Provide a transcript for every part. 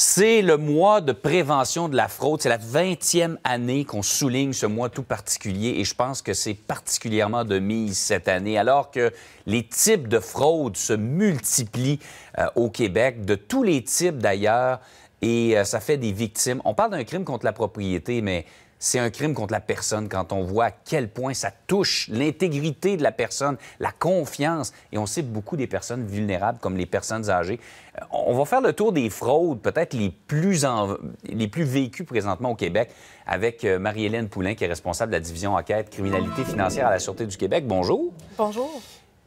C'est le mois de prévention de la fraude. C'est la 20e année qu'on souligne ce mois tout particulier et je pense que c'est particulièrement de mise cette année, alors que les types de fraude se multiplient euh, au Québec, de tous les types d'ailleurs, et euh, ça fait des victimes. On parle d'un crime contre la propriété, mais c'est un crime contre la personne quand on voit à quel point ça touche l'intégrité de la personne, la confiance. Et on sait beaucoup des personnes vulnérables comme les personnes âgées. Euh, on va faire le tour des fraudes, peut-être les plus, les plus vécues présentement au Québec, avec euh, Marie-Hélène Poulain, qui est responsable de la division enquête criminalité financière à la Sûreté du Québec. Bonjour. Bonjour.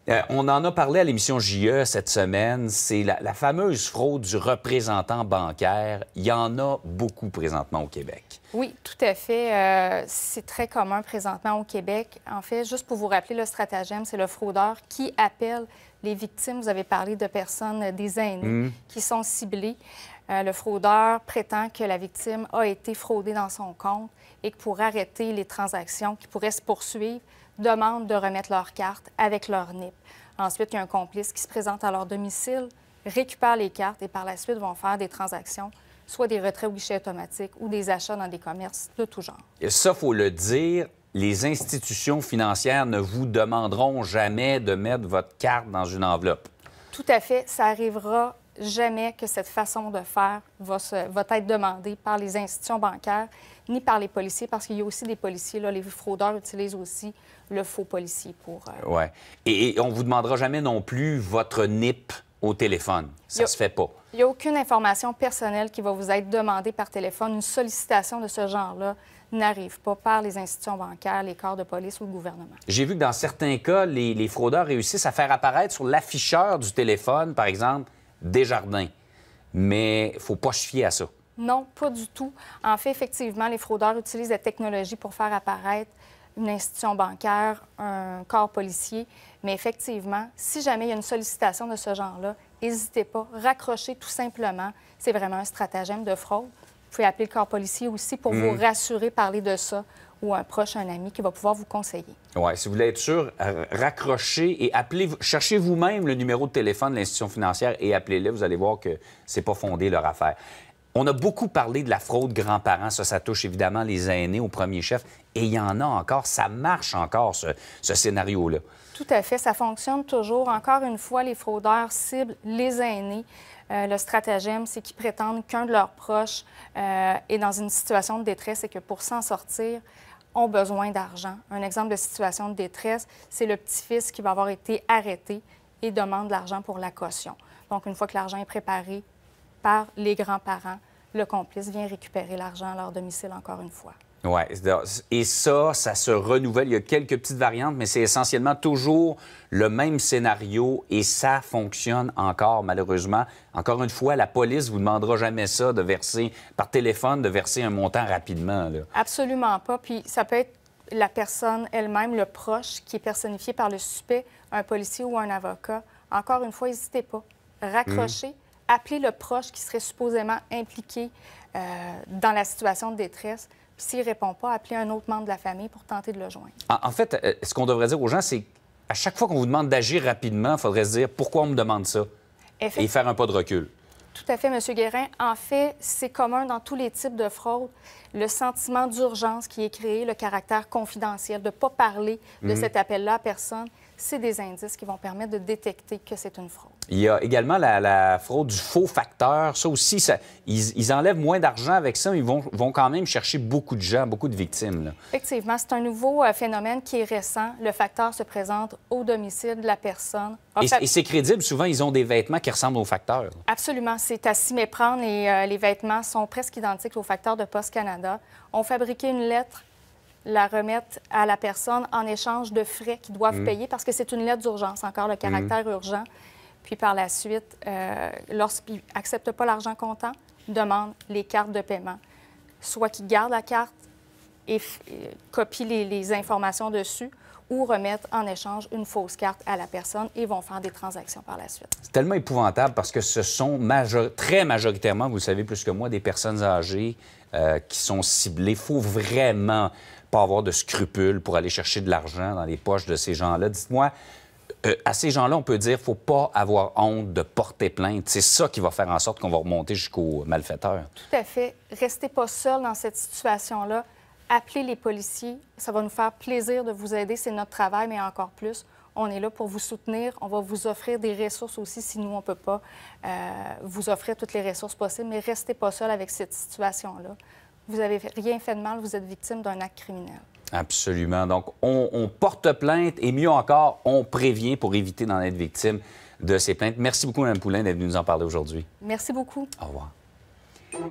Euh, on en a parlé à l'émission JE cette semaine. C'est la fameuse fraude du représentant bancaire. Il y en a beaucoup présentement au Québec. Oui, tout à fait. Euh, c'est très commun présentement au Québec. En fait, juste pour vous rappeler, le stratagème, c'est le fraudeur qui appelle les victimes. Vous avez parlé de personnes, euh, des aînés, mm. qui sont ciblées. Euh, le fraudeur prétend que la victime a été fraudée dans son compte et que pour arrêter les transactions qui pourraient se poursuivre, demande de remettre leur carte avec leur NIP. Ensuite, il y a un complice qui se présente à leur domicile, récupère les cartes et par la suite vont faire des transactions soit des retraits au guichet automatique ou des achats dans des commerces de tout genre. Et ça, faut le dire, les institutions financières ne vous demanderont jamais de mettre votre carte dans une enveloppe. Tout à fait. Ça arrivera jamais que cette façon de faire va, être demandée par les institutions bancaires ni par les policiers, parce qu'il y a aussi des policiers. Là, les fraudeurs utilisent aussi le faux policier pour... Euh, oui. Et, et on ne vous demandera jamais non plus votre NIP au téléphone. Ça se fait pas. Il n'y a aucune information personnelle qui va vous être demandée par téléphone. Une sollicitation de ce genre-là n'arrive pas par les institutions bancaires, les corps de police ou le gouvernement. J'ai vu que dans certains cas, les, fraudeurs réussissent à faire apparaître sur l'afficheur du téléphone, par exemple, des jardins. Mais il faut pas se fier à ça. Non, pas du tout. En fait, effectivement, les fraudeurs utilisent la technologie pour faire apparaître une institution bancaire, un corps policier. Mais effectivement, si jamais il y a une sollicitation de ce genre-là, n'hésitez pas, raccrochez tout simplement. C'est vraiment un stratagème de fraude. Vous pouvez appeler le corps policier aussi pour vous mm. rassurer, parler de ça ou un proche, un ami qui va pouvoir vous conseiller. Oui, si vous voulez être sûr, euh, raccrochez et appelez, cherchez vous-même le numéro de téléphone de l'institution financière et appelez-le. Vous allez voir que c'est pas fondé leur affaire. On a beaucoup parlé de la fraude grands-parents. Ça, ça touche évidemment les aînés au premier chef. Et il y en a encore. Ça marche encore, ce, scénario-là. Tout à fait. Ça fonctionne toujours. Encore une fois, les fraudeurs ciblent les aînés. Euh, le stratagème, c'est qu'ils prétendent qu'un de leurs proches euh, est dans une situation de détresse et que pour s'en sortir, ont besoin d'argent. Un exemple de situation de détresse, c'est le petit-fils qui va avoir été arrêté et demande l'argent pour la caution. Donc, une fois que l'argent est préparé, par les grands-parents, le complice vient récupérer l'argent à leur domicile encore une fois. Oui, et ça, ça se renouvelle. Il y a quelques petites variantes, mais c'est essentiellement toujours le même scénario et ça fonctionne encore, malheureusement. Encore une fois, la police vous demandera jamais ça, de verser par téléphone, de verser un montant rapidement. Absolument pas. Puis ça peut être la personne elle-même, le proche, qui est personnifié par le suspect, un policier ou un avocat. Encore une fois, n'hésitez pas. Mm. Raccrochez appeler le proche qui serait supposément impliqué euh, dans la situation de détresse. Puis s'il ne répond pas, appeler un autre membre de la famille pour tenter de le joindre. En, fait, euh, ce qu'on devrait dire aux gens, c'est à chaque fois qu'on vous demande d'agir rapidement, il faudrait se dire pourquoi on me demande ça et faire un pas de recul. Tout à fait, M. Guérin. En fait, c'est commun dans tous les types de fraudes. Le sentiment d'urgence qui est créé, le caractère confidentiel, de ne pas parler de mhm. cet appel-là à personne, c'est des indices qui vont permettre de détecter que c'est une fraude. Il y a également la, fraude du faux facteur. Ça aussi, ça, ils, enlèvent moins d'argent avec ça, mais ils vont, vont, quand même chercher beaucoup de gens, beaucoup de victimes. Effectivement, c'est un nouveau euh, phénomène qui est récent. Le facteur se présente au domicile de la personne. Et, c'est crédible, souvent, ils ont des vêtements qui ressemblent au facteur. Absolument, c'est à s'y méprendre et euh, les vêtements sont presque identiques au facteur de Post Canada. On fabriquait une lettre la remettre à la personne en échange de frais qu'ils doivent mm. payer parce que c'est une lettre d'urgence, encore le mm. caractère urgent. Puis par la suite, euh, lorsqu'ils n'acceptent pas l'argent comptant, demandent les cartes de paiement. Soit qu'ils gardent la carte et, copie euh, copient les, informations dessus, ou remettre en échange une fausse carte à la personne et vont faire des transactions par la suite. C'est tellement épouvantable parce que ce sont très majoritairement, vous le savez plus que moi, des personnes âgées euh, qui sont ciblées. Il faut vraiment pas avoir de scrupules pour aller chercher de l'argent dans les poches de ces gens-là. Dites-moi, euh, à ces gens-là, on peut dire faut pas avoir honte de porter plainte. C'est ça qui va faire en sorte qu'on va remonter jusqu'au malfaiteur. Tout à fait. Restez pas seul dans cette situation-là appelez les policiers. Ça va nous faire plaisir de vous aider. C'est notre travail, mais encore plus. On est là pour vous soutenir. On va vous offrir des ressources aussi si nous, on ne peut pas euh, vous offrir toutes les ressources possibles. Mais restez pas seul avec cette situation-là. Vous n'avez rien fait de mal. Vous êtes victime d'un acte criminel. Absolument. Donc, on, porte plainte et mieux encore, on prévient pour éviter d'en être victime de ces plaintes. Merci beaucoup, Mme Poulain, d'être venue nous en parler aujourd'hui. Merci beaucoup. Au revoir.